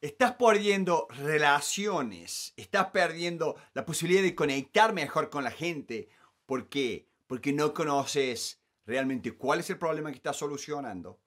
Estás perdiendo relaciones, estás perdiendo la posibilidad de conectar mejor con la gente. ¿Por qué? Porque no conoces realmente cuál es el problema que estás solucionando.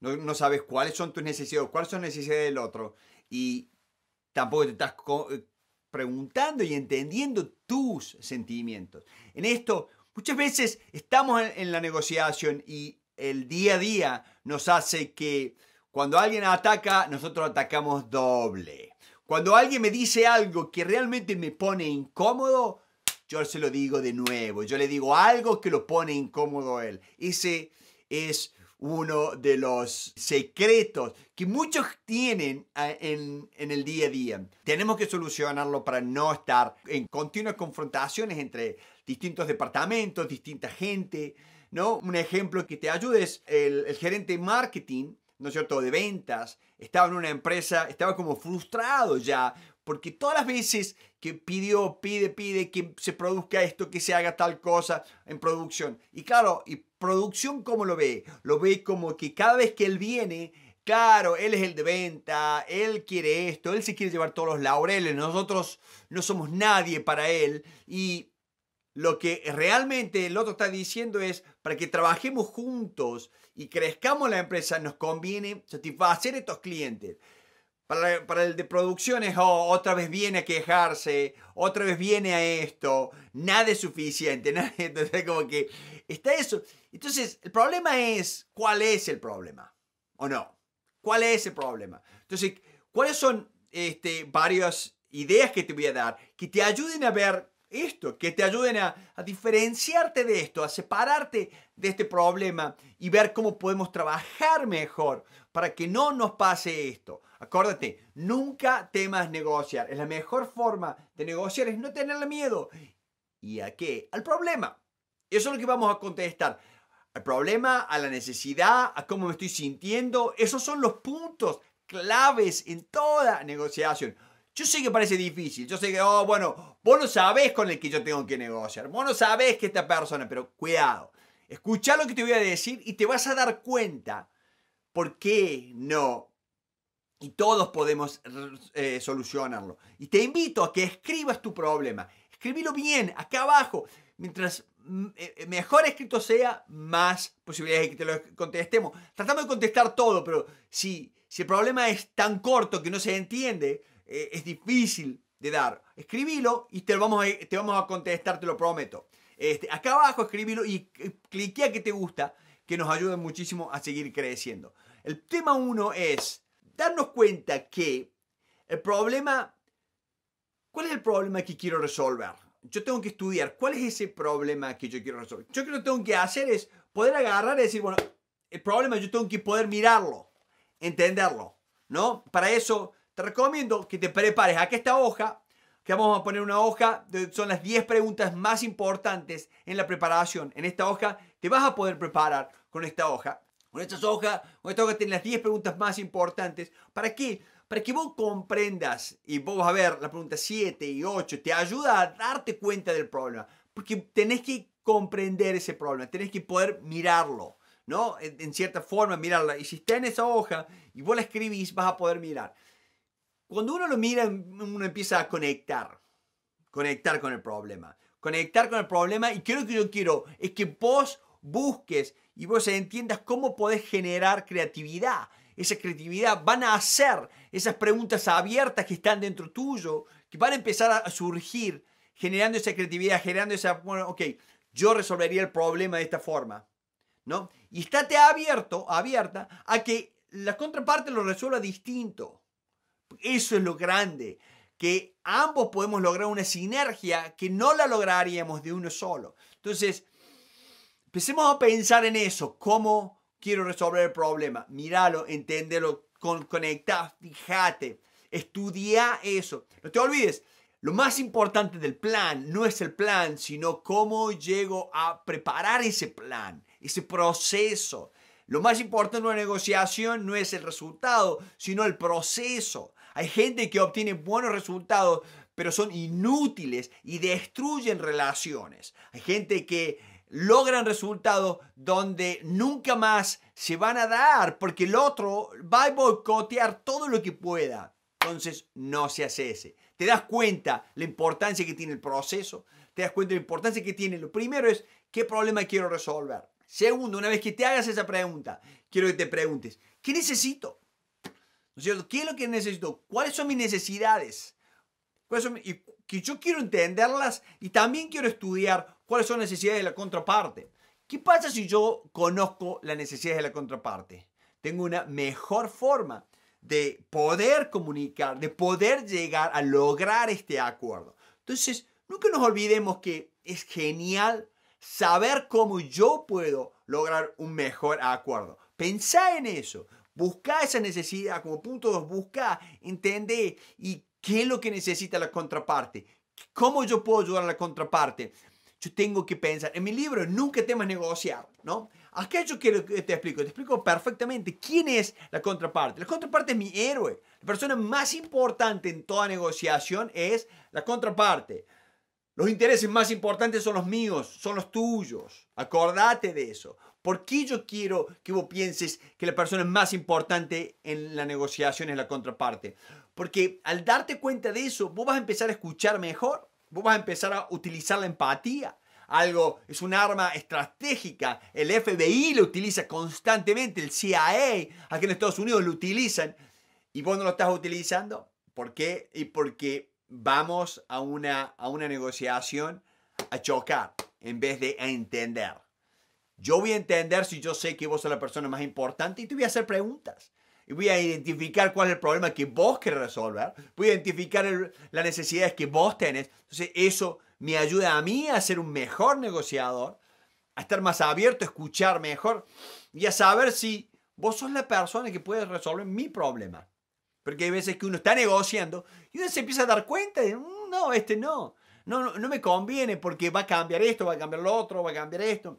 No, sabes cuáles son tus necesidades, cuáles son las necesidades del otro. Y tampoco te estás eh, preguntando y entendiendo tus sentimientos. En esto, muchas veces estamos en la negociación y el día a día nos hace que cuando alguien ataca, nosotros atacamos doble. Cuando alguien me dice algo que realmente me pone incómodo, yo se lo digo de nuevo. Yo le digo algo que lo pone incómodo a él. Ese es uno de los secretos que muchos tienen ah, en, el día a día. Tenemos que solucionarlo para no estar en continuas confrontaciones entre distintos departamentos, distinta gente. ¿no? Un ejemplo que te ayude es el, el gerente de marketing ¿no es cierto?, de ventas, estaba en una empresa, estaba como frustrado ya, porque todas las veces que pidió, pide, pide que se produzca esto, que se haga tal cosa en producción. Y claro, ¿y producción cómo lo ve? Lo ve como que cada vez que él viene, claro, él es el de venta, él quiere esto, él se quiere llevar todos los laureles, nosotros no somos nadie para él y lo que realmente el otro está diciendo es, para que trabajemos juntos y crezcamos la empresa, nos conviene satisfacer estos clientes. Para, el de producciones, oh, otra vez viene a quejarse, otra vez viene a esto, nada es suficiente, nada, entonces como que está eso. Entonces, el problema es, ¿cuál es el problema? ¿O no? ¿Cuál es el problema? Entonces, ¿cuáles son este, varias ideas que te voy a dar que te ayuden a ver esto, que te ayuden a, diferenciarte de esto, a separarte de este problema y ver cómo podemos trabajar mejor para que no nos pase esto. Acuérdate, nunca temas negociar. Es la mejor forma de negociar, es no tenerle miedo. ¿Y a qué? Al problema. Eso es lo que vamos a contestar. Al problema, a la necesidad, a cómo me estoy sintiendo. Esos son los puntos claves en toda negociación. Yo sé que parece difícil, yo sé que, oh, bueno, vos no sabés con el que yo tengo que negociar, vos no sabés que esta persona, pero cuidado, escucha lo que te voy a decir y te vas a dar cuenta por qué no. Y todos podemos eh, solucionarlo. Y te invito a que escribas tu problema. Escribilo bien, acá abajo. Mientras mm, eh, eh, mejor escrito sea, más posibilidades de que te lo contestemos. Tratamos de contestar todo, pero si, si el problema es tan corto que no se entiende, eh, es difícil de dar. Escribilo y te, vamos, a, te vamos a contestar, te lo prometo. Este, acá abajo escribilo y cliquea que te gusta, que nos ayude muchísimo a seguir creciendo. El tema uno es darnos cuenta que el problema, ¿cuál es el problema que quiero resolver? Yo tengo que estudiar, ¿cuál es ese problema que yo quiero resolver? Yo creo que tengo que hacer es poder agarrar y decir, bueno, el problema yo tengo que poder mirarlo, entenderlo, ¿no? Para eso te recomiendo que te prepares. Aquí esta hoja, que vamos a poner una hoja, son las 10 preguntas más importantes en la preparación. En esta hoja te vas a poder preparar con esta hoja. Con estas hojas, con esta hoja tienen las 10 preguntas más importantes. ¿Para qué? Para que vos comprendas, y vos vas a ver la pregunta 7 y 8, te ayuda a darte cuenta del problema. Porque tenés que comprender ese problema, tenés que poder mirarlo, ¿no? En, en cierta forma, mirarla. Y si está en esa hoja y vos la escribís, vas a poder mirar. Cuando uno lo mira, uno empieza a conectar, conectar con el problema, conectar con el problema y creo que yo quiero es que vos busques y vos entiendas cómo podés generar creatividad. Esa creatividad van a hacer esas preguntas abiertas que están dentro tuyo, que van a empezar a surgir generando esa creatividad, generando esa, bueno, ok, yo resolvería el problema de esta forma, ¿no? Y estate abierto, abierta a que la contraparte lo resuelva distinto. Eso es lo grande, que ambos podemos lograr una sinergia que no la lograríamos de uno solo. Entonces, empecemos a pensar en eso, cómo quiero resolver el problema. Míralo, entiéndelo, con, conecta, fíjate, estudia eso. No te olvides, lo más importante del plan no es el plan, sino cómo llego a preparar ese plan, ese proceso. Lo más importante en una negociación no es el resultado, sino el proceso. Hay gente que obtiene buenos resultados, pero son inútiles y destruyen relaciones. Hay gente que logran resultados donde nunca más se van a dar porque el otro va a boicotear todo lo que pueda. Entonces, no se hace ese. ¿Te das cuenta la importancia que tiene el proceso? ¿Te das cuenta la importancia que tiene? Lo primero es, ¿qué problema quiero resolver? Segundo, una vez que te hagas esa pregunta, quiero que te preguntes, ¿qué necesito? ¿No ¿Qué es lo que necesito? ¿Cuáles son mis necesidades? ¿Cuáles son que yo quiero entenderlas y también quiero estudiar cuáles son las necesidades de la contraparte. ¿Qué pasa si yo conozco las necesidades de la contraparte? Tengo una mejor forma de poder comunicar, de poder llegar a lograr este acuerdo. Entonces, nunca nos olvidemos que es genial saber cómo yo puedo lograr un mejor acuerdo. Pensá en eso, busca esa necesidad como punto dos, busca, entender y qué es lo que necesita la contraparte, cómo yo puedo ayudar a la contraparte. Yo tengo que pensar, en mi libro nunca temas negociar, ¿no? yo que te explico, te explico perfectamente quién es la contraparte. La contraparte es mi héroe. La persona más importante en toda negociación es la contraparte. Los intereses más importantes son los míos, son los tuyos. Acordate de eso. ¿Por qué yo quiero que vos pienses que la persona más importante en la negociación, es la contraparte? Porque al darte cuenta de eso, vos vas a empezar a escuchar mejor, vos vas a empezar a utilizar la empatía. Algo es un arma estratégica. El FBI lo utiliza constantemente, el CIA, aquí en Estados Unidos lo utilizan. Y vos no lo estás utilizando. ¿Por qué? Y porque vamos a una, negociación a chocar en vez de a entender. Yo voy a entender si yo sé que vos sos la persona más importante y te voy a hacer preguntas. Y voy a identificar cuál es el problema que vos querés resolver. Voy a identificar las necesidades que vos tenés. Entonces eso me ayuda a mí a ser un mejor negociador, a estar más abierto, a escuchar mejor y a saber si vos sos la persona que puede resolver mi problema. Porque hay veces que uno está negociando y uno se empieza a dar cuenta de, mm, no, este no. no. No, me conviene porque va a cambiar esto, va a cambiar lo otro, va a cambiar esto.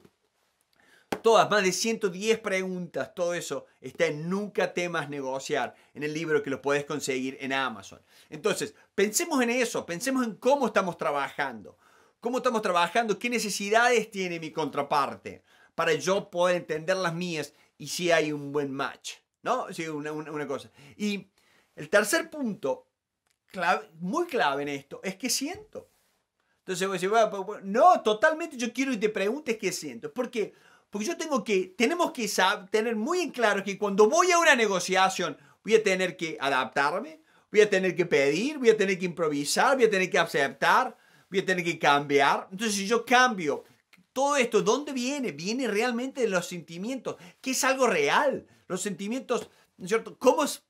Todas, más de 110 preguntas, todo eso está en Nunca temas negociar, en el libro que lo puedes conseguir en Amazon. Entonces, pensemos en eso, pensemos en cómo estamos trabajando, cómo estamos trabajando, qué necesidades tiene mi contraparte para yo poder entender las mías y si hay un buen match, ¿no? sí, una, una, una cosa. Y el tercer punto, muy clave en esto, es que siento. Entonces voy pues, no, totalmente yo quiero y te preguntes qué siento. ¿Por qué? Porque yo tengo que, tenemos que tener muy en claro que cuando voy a una negociación voy a tener que adaptarme, voy a tener que pedir, voy a tener que improvisar, voy a tener que aceptar, voy a tener que cambiar. Entonces si yo cambio, todo esto, ¿dónde viene? Viene realmente de los sentimientos, que es algo real. Los sentimientos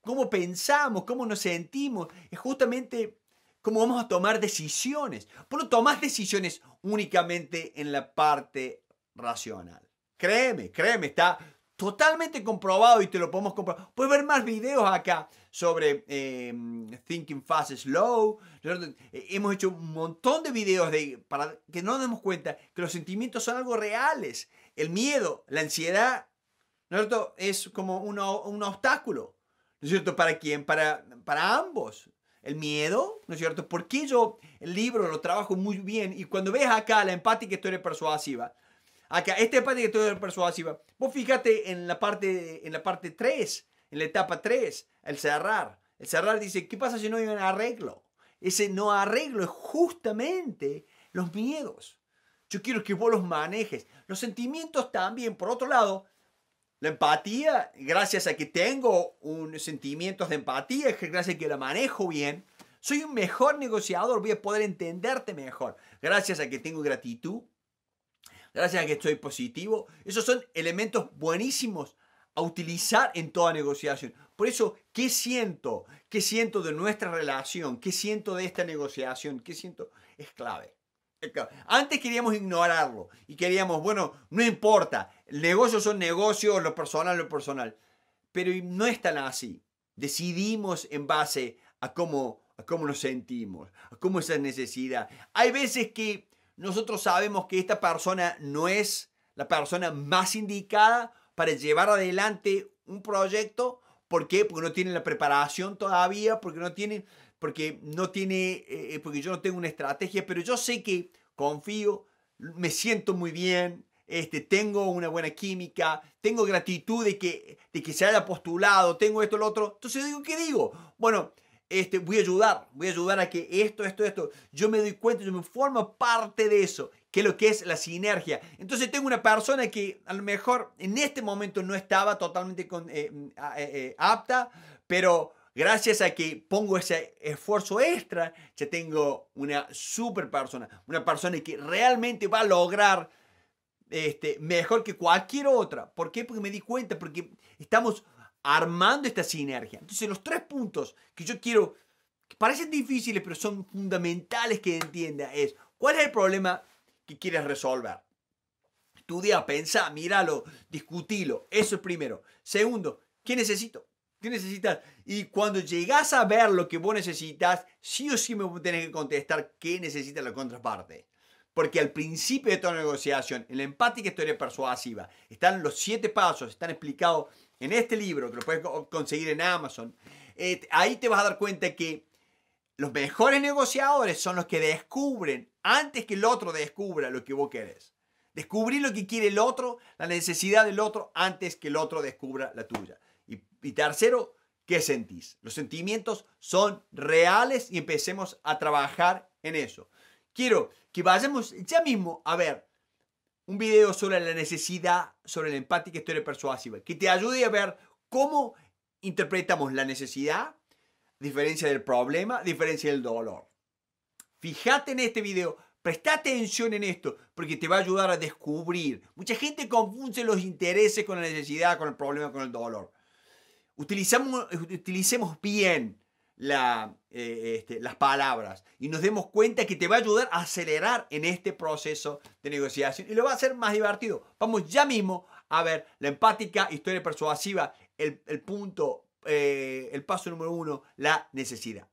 ¿Cómo, pensamos, cómo nos sentimos, es justamente cómo vamos a tomar decisiones. Por no tomás decisiones únicamente en la parte racional. Créeme, créeme, está totalmente comprobado y te lo podemos comprobar. Puedes ver más videos acá sobre em, Thinking Fast Slow. Eh, hemos hecho un montón de videos de, para que no nos demos cuenta que los sentimientos son algo reales. El miedo, la ansiedad ¿no es cierto? Es como un obstáculo, ¿no es cierto? ¿Para quién? Para, para ambos. El miedo, ¿no es cierto? Porque yo el libro lo trabajo muy bien y cuando ves acá la empática historia persuasiva, acá esta empática historia persuasiva, vos fíjate en la parte, en la parte 3, en la etapa 3, el cerrar. El cerrar dice, ¿qué pasa si no hay un arreglo? Ese no arreglo es justamente los miedos. Yo quiero que vos los manejes. Los sentimientos también, por otro lado, la empatía, gracias a que tengo un sentimientos de empatía, gracias a que la manejo bien, soy un mejor negociador, voy a poder entenderte mejor. Gracias a que tengo gratitud, gracias a que estoy positivo. Esos son elementos buenísimos a utilizar en toda negociación. Por eso, ¿qué siento? ¿Qué siento de nuestra relación? ¿Qué siento de esta negociación? ¿Qué siento? Es clave. Es clave. Antes queríamos ignorarlo y queríamos, bueno, no importa, negocios son negocios, lo personal, lo personal. Pero no es tan así. Decidimos en base a cómo, nos sentimos, a cómo esa necesidad. Hay veces que nosotros sabemos que esta persona no es la persona más indicada para llevar adelante un proyecto. ¿Por qué? Porque no tiene la preparación todavía, porque no tiene, porque no tiene, eh, eh, porque yo no tengo una estrategia, pero yo sé que confío, me siento muy bien, este, tengo una buena química, tengo gratitud de que, que se haya postulado, tengo esto, lo otro. Entonces digo, ¿qué digo? Bueno, este, voy a ayudar, voy a ayudar a que esto, esto, esto, yo me doy cuenta, yo me formo parte de eso, que es lo que es la sinergia. Entonces tengo una persona que a lo mejor en este momento no estaba totalmente con, eh, mm, eh, eh, apta, pero gracias a que pongo ese esfuerzo extra, ya tengo una super persona, una persona que realmente va a lograr este, mejor que cualquier otra. ¿Por qué? Porque me di cuenta, porque estamos armando esta sinergia. Entonces los tres puntos que yo quiero, que parecen difíciles, pero son fundamentales que entienda, es cuál es el problema que quieres resolver. Estudia, pensá, míralo, discutilo. Eso es primero. Segundo, ¿qué necesito? ¿Qué necesitas? Y cuando llegas a ver lo que vos necesitas, sí o sí me tenés que contestar qué necesita la contraparte. Porque al principio de toda negociación, en la empática historia persuasiva, están los siete pasos, están explicados en este libro, que lo puedes conseguir en Amazon. Eh, ahí te vas a dar cuenta que los mejores negociadores son los que descubren, antes que el otro descubra lo que vos querés. Descubrir lo que quiere el otro, la necesidad del otro, antes que el otro descubra la tuya. y tercero, ¿qué sentís? Los sentimientos son reales y empecemos a trabajar en eso. Quiero que vayamos ya mismo a ver un video sobre la necesidad, sobre la empática historia persuasiva, que te ayude a ver cómo interpretamos la necesidad, diferencia del problema, diferencia del dolor. Fíjate en este video, presta atención en esto, porque te va a ayudar a descubrir. Mucha gente confunde los intereses con la necesidad, con el problema, con el dolor. Eh, utilicemos bien eh, este, las palabras y nos demos cuenta que te va a ayudar a acelerar en este proceso de negociación y lo va a hacer más divertido. Vamos ya mismo a ver la empática, historia persuasiva, el, punto, eh, el paso número uno, la necesidad.